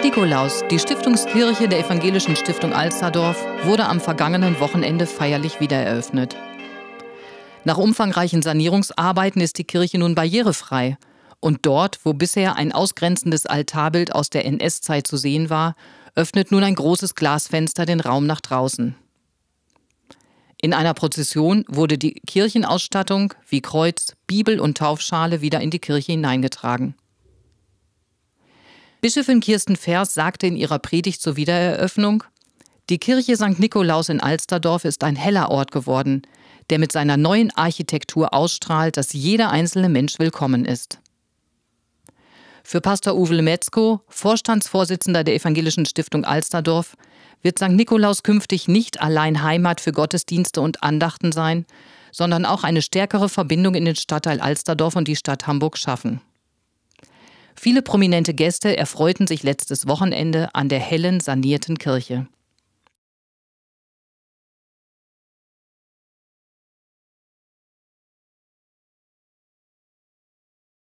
St. Nikolaus, die Stiftungskirche der Evangelischen Stiftung Alsterdorf, wurde am vergangenen Wochenende feierlich wiedereröffnet. Nach umfangreichen Sanierungsarbeiten ist die Kirche nun barrierefrei. Und dort, wo bisher ein ausgrenzendes Altarbild aus der NS-Zeit zu sehen war, öffnet nun ein großes Glasfenster den Raum nach draußen. In einer Prozession wurde die Kirchenausstattung wie Kreuz, Bibel und Taufschale wieder in die Kirche hineingetragen. Bischöfin Kirsten Vers sagte in ihrer Predigt zur Wiedereröffnung, die Kirche St. Nikolaus in Alsterdorf ist ein heller Ort geworden, der mit seiner neuen Architektur ausstrahlt, dass jeder einzelne Mensch willkommen ist. Für Pastor Uwe Metzko, Vorstandsvorsitzender der Evangelischen Stiftung Alsterdorf, wird St. Nikolaus künftig nicht allein Heimat für Gottesdienste und Andachten sein, sondern auch eine stärkere Verbindung in den Stadtteil Alsterdorf und die Stadt Hamburg schaffen. Viele prominente Gäste erfreuten sich letztes Wochenende an der hellen sanierten Kirche.